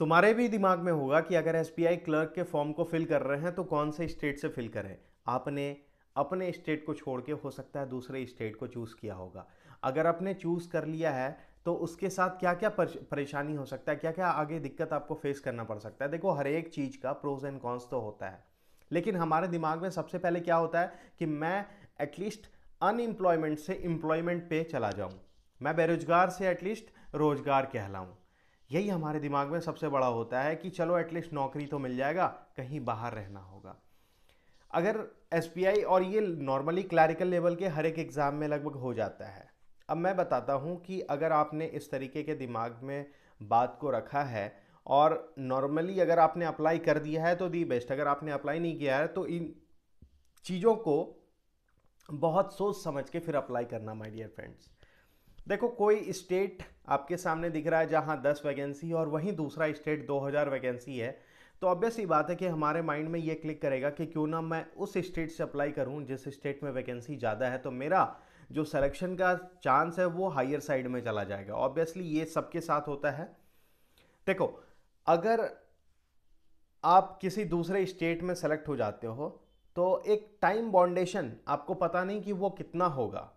तुम्हारे भी दिमाग में होगा कि अगर एस क्लर्क के फॉर्म को फिल कर रहे हैं तो कौन से स्टेट से फिल करें आपने अपने स्टेट को छोड़ के हो सकता है दूसरे स्टेट को चूज़ किया होगा अगर आपने चूज़ कर लिया है तो उसके साथ क्या क्या परेशानी हो सकता है क्या क्या आगे दिक्कत आपको फेस करना पड़ सकता है देखो हर एक चीज़ का प्रोज एंड कॉन्स तो होता है लेकिन हमारे दिमाग में सबसे पहले क्या होता है कि मैं एटलीस्ट अनएम्प्लॉयमेंट से एम्प्लॉयमेंट पे चला जाऊँ मैं बेरोजगार से एटलीस्ट रोजगार कहलाऊँ यही हमारे दिमाग में सबसे बड़ा होता है कि चलो एटलीस्ट नौकरी तो मिल जाएगा कहीं बाहर रहना होगा अगर एस और ये नॉर्मली क्लैरिकल लेवल के हर एक एग्ज़ाम में लगभग हो जाता है अब मैं बताता हूँ कि अगर आपने इस तरीके के दिमाग में बात को रखा है और नॉर्मली अगर आपने अप्लाई कर दिया है तो दी बेस्ट अगर आपने अप्लाई नहीं किया है तो इन चीज़ों को बहुत सोच समझ के फिर अप्लाई करना माय डियर फ्रेंड्स देखो कोई स्टेट आपके सामने दिख रहा है जहाँ दस वैकेंसी और वहीं दूसरा स्टेट दो हज़ार वैकेंसी है तो ऑब्वियसली बात है कि हमारे माइंड में ये क्लिक करेगा कि क्यों ना मैं उस स्टेट से अप्लाई करूँ जिस स्टेट में वैकेंसी ज़्यादा है तो मेरा जो सिलेक्शन का चांस है वो हायर साइड में चला जाएगा ऑब्वियसली ये सबके साथ होता है देखो अगर आप किसी दूसरे स्टेट में सेलेक्ट हो जाते हो तो एक टाइम बॉन्डेशन आपको पता नहीं कि वो कितना होगा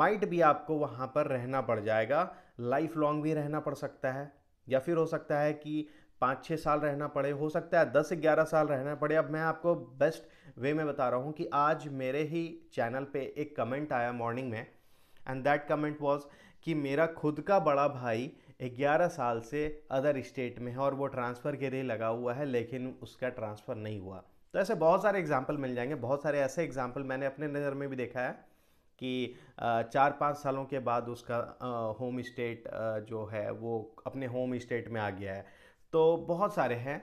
माइट भी आपको वहाँ पर रहना पड़ जाएगा लाइफ लॉन्ग भी रहना पड़ सकता है या फिर हो सकता है कि पाँच छः साल रहना पड़े हो सकता है दस ग्यारह साल रहना पड़े अब मैं आपको बेस्ट वे में बता रहा हूँ कि आज मेरे ही चैनल पे एक कमेंट आया मॉर्निंग में एंड दैट कमेंट वाज कि मेरा खुद का बड़ा भाई ग्यारह साल से अदर स्टेट में है और वो ट्रांसफ़र के लिए लगा हुआ है लेकिन उसका ट्रांसफ़र नहीं हुआ तो ऐसे बहुत सारे एग्जाम्पल मिल जाएंगे बहुत सारे ऐसे एग्जाम्पल मैंने अपने नज़र में भी देखा है कि चार पाँच सालों के बाद उसका होम स्टेट जो है वो अपने होम स्टेट में आ गया है तो बहुत सारे हैं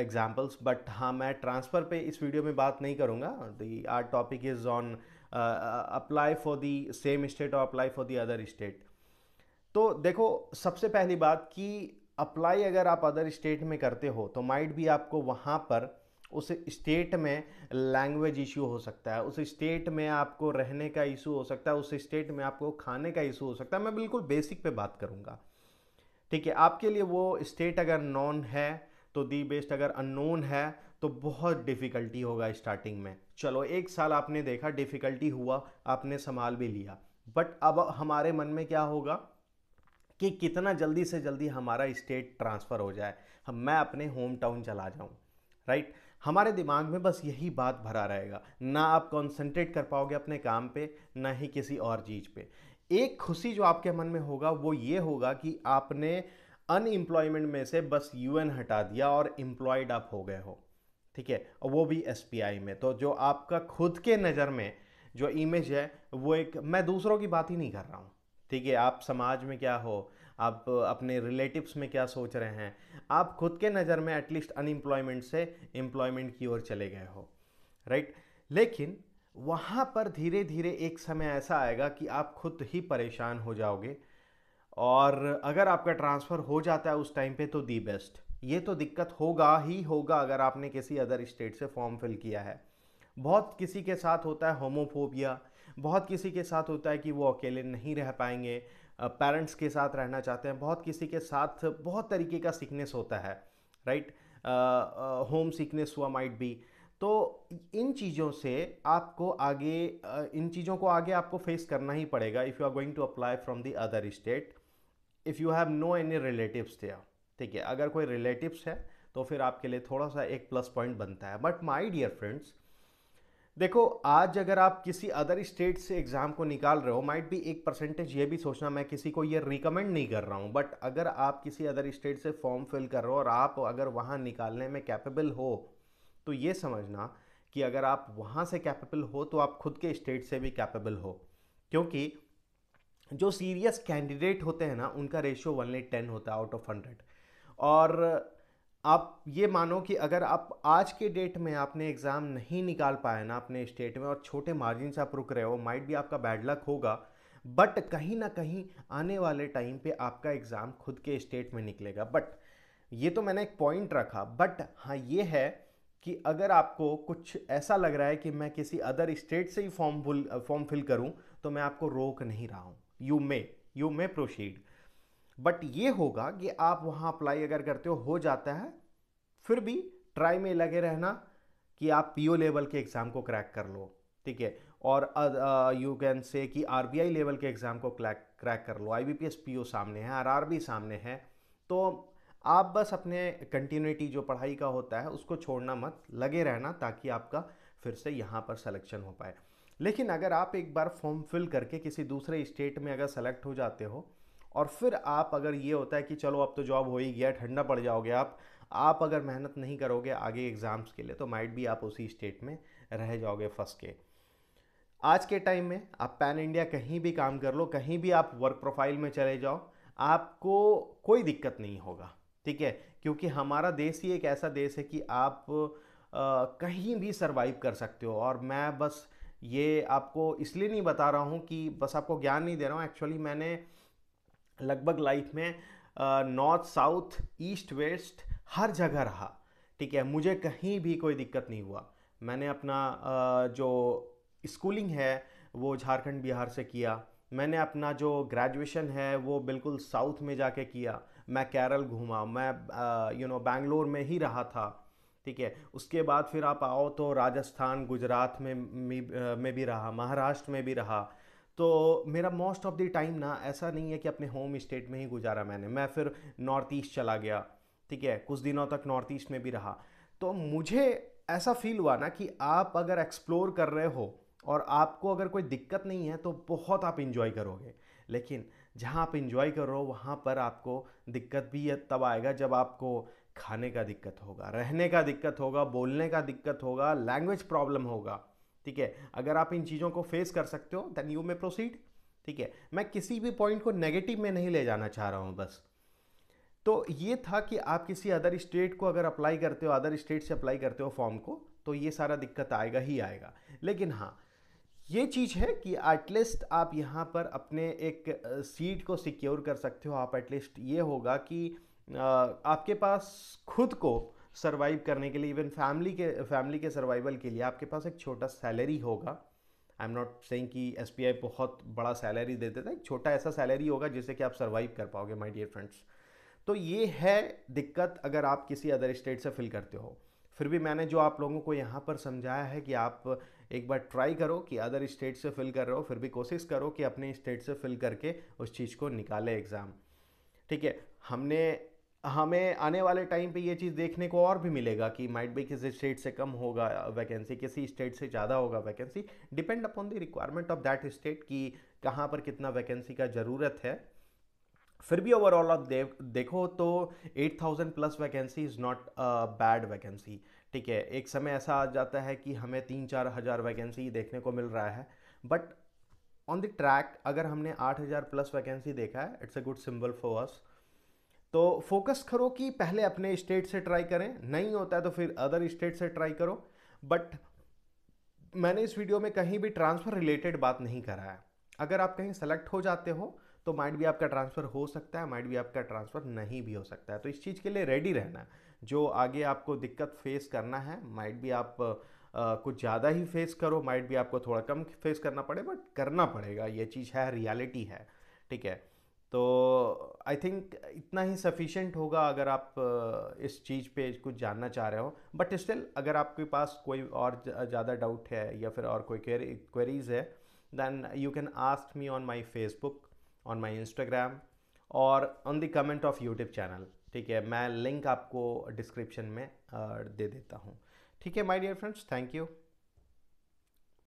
एग्जाम्पल्स बट हाँ मैं ट्रांसफ़र पे इस वीडियो में बात नहीं करूँगा the our topic is on apply for the same state और apply for the other state तो देखो सबसे पहली बात कि अप्लाई अगर आप अदर स्टेट में करते हो तो माइट भी आपको वहाँ पर उस स्टेट में लैंग्वेज इशू हो सकता है उस स्टेट में आपको रहने का इशू हो सकता है उस स्टेट में आपको खाने का इशू हो सकता है मैं बिल्कुल बेसिक पे बात करूँगा ठीक है आपके लिए वो स्टेट अगर नॉन है तो दी बेस्ट अगर अननोन है तो बहुत डिफ़िकल्टी होगा स्टार्टिंग में चलो एक साल आपने देखा डिफ़िकल्टी हुआ आपने संभाल भी लिया बट अब हमारे मन में क्या होगा कि कितना जल्दी से जल्दी हमारा स्टेट ट्रांसफ़र हो जाए हम मैं अपने होम टाउन चला जाऊँ राइट right? हमारे दिमाग में बस यही बात भरा रहेगा ना आप कॉन्सेंट्रेट कर पाओगे अपने काम पे ना ही किसी और चीज़ पे एक खुशी जो आपके मन में होगा वो ये होगा कि आपने अनएम्प्लॉयमेंट में से बस यूएन हटा दिया और एम्प्लॉयड आप हो गए हो ठीक है और वो भी एसपीआई में तो जो आपका खुद के नज़र में जो इमेज है वो एक मैं दूसरों की बात ही नहीं कर रहा हूँ ठीक है आप समाज में क्या हो आप अपने रिलेटिव्स में क्या सोच रहे हैं आप खुद के नज़र में एटलीस्ट अनएम्प्लॉयमेंट से एम्प्लॉयमेंट की ओर चले गए हो राइट लेकिन वहाँ पर धीरे धीरे एक समय ऐसा आएगा कि आप खुद ही परेशान हो जाओगे और अगर आपका ट्रांसफ़र हो जाता है उस टाइम पे तो दी बेस्ट ये तो दिक्कत होगा ही होगा अगर आपने किसी अदर स्टेट से फॉर्म फिल किया है बहुत किसी के साथ होता है होमोफोबिया बहुत किसी के साथ होता है कि वो अकेले नहीं रह पाएंगे पेरेंट्स के साथ रहना चाहते हैं बहुत किसी के साथ बहुत तरीके का सिकनेस होता है राइट होम सिकनेस हुआ माइट बी तो इन चीज़ों से आपको आगे इन चीज़ों को आगे आपको फेस करना ही पड़ेगा if you are going to apply from the other state if you have no any relatives there ठीक है अगर कोई रिलेटिव्स है तो फिर आपके लिए थोड़ा सा एक प्लस पॉइंट बनता है बट माई डियर फ्रेंड्स देखो आज अगर आप किसी अदर स्टेट से एग्ज़ाम को निकाल रहे हो माइट भी एक परसेंटेज ये भी सोचना मैं किसी को ये रिकमेंड नहीं कर रहा हूँ बट अगर आप किसी अदर स्टेट से फॉर्म फिल कर रहे हो और आप अगर वहाँ निकालने में कैपेबल हो तो ये समझना कि अगर आप वहाँ से कैपेबल हो तो आप खुद के स्टेट से भी कैपेबल हो क्योंकि जो सीरियस कैंडिडेट होते हैं ना उनका रेशियो वन ले टेन होता है आउट ऑफ हंड्रेड और आप ये मानो कि अगर आप आज के डेट में आपने एग्ज़ाम नहीं निकाल पाए ना अपने स्टेट में और छोटे मार्जिन से आप रुक रहे हो माइट भी आपका बैड लक होगा बट कहीं ना कहीं आने वाले टाइम पे आपका एग्ज़ाम खुद के स्टेट में निकलेगा बट ये तो मैंने एक पॉइंट रखा बट हाँ ये है कि अगर आपको कुछ ऐसा लग रहा है कि मैं किसी अदर स्टेट से ही फॉर्म फॉर्म फिल करूँ तो मैं आपको रोक नहीं रहा हूँ you may you may proceed but ये होगा कि आप वहाँ अप्लाई अगर करते हो हो जाता है फिर भी ट्राई में लगे रहना कि आप पीओ लेवल के एग्ज़ाम को क्रैक कर लो ठीक है और यू कैन से कि आरबीआई लेवल के एग्ज़ाम को क्रैक क्रैक कर लो आईबीपीएस पीओ सामने है आरआरबी सामने है तो आप बस अपने कंटिन्यूटी जो पढ़ाई का होता है उसको छोड़ना मत लगे रहना ताकि आपका फिर से यहाँ पर सलेक्शन हो पाए लेकिन अगर आप एक बार फॉर्म फिल करके किसी दूसरे स्टेट में अगर सेलेक्ट हो जाते हो और फिर आप अगर ये होता है कि चलो अब तो जॉब हो ही गया ठंडा पड़ जाओगे आप आप अगर मेहनत नहीं करोगे आगे एग्ज़ाम्स के लिए तो माइट भी आप उसी स्टेट में रह जाओगे फंस के आज के टाइम में आप पैन इंडिया कहीं भी काम कर लो कहीं भी आप वर्क प्रोफाइल में चले जाओ आपको कोई दिक्कत नहीं होगा ठीक है क्योंकि हमारा देश ही एक ऐसा देश है कि आप आ, कहीं भी सर्वाइव कर सकते हो और मैं बस ये आपको इसलिए नहीं बता रहा हूँ कि बस आपको ज्ञान नहीं दे रहा हूँ एक्चुअली मैंने लगभग लाइफ में नॉर्थ साउथ ईस्ट वेस्ट हर जगह रहा ठीक है मुझे कहीं भी कोई दिक्कत नहीं हुआ मैंने अपना जो स्कूलिंग है वो झारखंड बिहार से किया मैंने अपना जो ग्रेजुएशन है वो बिल्कुल साउथ में जाके किया मैं केरल घूमा मैं यू नो बैंगलोर में ही रहा था ठीक है उसके बाद फिर आप आओ तो राजस्थान गुजरात में में भी रहा महाराष्ट्र में भी रहा तो मेरा मोस्ट ऑफ द टाइम ना ऐसा नहीं है कि अपने होम स्टेट में ही गुजारा मैंने मैं फिर नॉर्थ ईस्ट चला गया ठीक है कुछ दिनों तक नॉर्थ ईस्ट में भी रहा तो मुझे ऐसा फील हुआ ना कि आप अगर एक्सप्लोर कर रहे हो और आपको अगर कोई दिक्कत नहीं है तो बहुत आप इन्जॉय करोगे लेकिन जहाँ आप इन्जॉय कर रहे हो वहाँ पर आपको दिक्कत भी तब आएगा जब आपको खाने का दिक्कत होगा रहने का दिक्कत होगा बोलने का दिक्कत होगा लैंग्वेज प्रॉब्लम होगा ठीक है अगर आप इन चीज़ों को फेस कर सकते हो देन यू मे प्रोसीड ठीक है मैं किसी भी पॉइंट को नेगेटिव में नहीं ले जाना चाह रहा हूँ बस तो ये था कि आप किसी अदर स्टेट को अगर अप्लाई करते हो अदर स्टेट से अप्लाई करते हो फॉर्म को तो ये सारा दिक्कत आएगा ही आएगा लेकिन हाँ ये चीज़ है कि एटलीस्ट आप यहाँ पर अपने एक सीट को सिक्योर कर सकते हो आप एटलीस्ट ये होगा कि आपके पास खुद को सर्वाइव करने के लिए इवन फैमिली के फैमिली के सर्वाइवल के लिए आपके पास एक छोटा सैलरी होगा आई एम नॉट सेइंग कि एस बहुत बड़ा सैलरी देते थे एक छोटा ऐसा सैलरी होगा जिससे कि आप सर्वाइव कर पाओगे माय डियर फ्रेंड्स तो ये है दिक्कत अगर आप किसी अदर स्टेट से फिल करते हो फिर भी मैंने जो आप लोगों को यहाँ पर समझाया है कि आप एक बार ट्राई करो कि अदर स्टेट से फिल कर रहे हो फिर भी कोशिश करो कि अपने स्टेट से फिल करके उस चीज़ को निकाले एग्ज़ाम ठीक है हमने हमें आने वाले टाइम पे ये चीज़ देखने को और भी मिलेगा कि माइट बी किसी स्टेट से कम होगा वैकेंसी किसी स्टेट से ज़्यादा होगा vacancy depend upon the requirement of that state कि कहाँ पर कितना वैकेंसी का ज़रूरत है फिर भी ओवरऑल आप दे, देखो तो 8000 plus vacancy is not a bad vacancy ठीक है एक समय ऐसा आ जाता है कि हमें तीन चार हज़ार वैकेंसी देखने को मिल रहा है बट ऑन द ट्रैक अगर हमने 8000 प्लस वैकेंसी देखा है it's a good symbol for us तो फोकस करो कि पहले अपने स्टेट से ट्राई करें नहीं होता है तो फिर अदर स्टेट से ट्राई करो बट मैंने इस वीडियो में कहीं भी ट्रांसफ़र रिलेटेड बात नहीं करा है अगर आप कहीं सेलेक्ट हो जाते हो तो माइंड भी आपका ट्रांसफ़र हो सकता है माइंड भी आपका ट्रांसफ़र नहीं भी हो सकता है तो इस चीज़ के लिए रेडी रहना जो आगे आपको दिक्कत फेस करना है माइंड भी आप आ, कुछ ज़्यादा ही फेस करो माइट भी आपको थोड़ा कम फेस करना पड़े बट करना पड़ेगा ये चीज़ है रियलिटी है ठीक है तो आई थिंक इतना ही सफिशेंट होगा अगर आप इस चीज़ पे कुछ जानना चाह रहे हो बट स्टिल अगर आपके पास कोई और ज़्यादा डाउट है या फिर और कोई क्वेरीज है then you can ask me on my Facebook on my Instagram और on the comment of YouTube channel ठीक है मैं लिंक आपको डिस्क्रिप्शन में दे देता हूँ ठीक है my dear friends thank you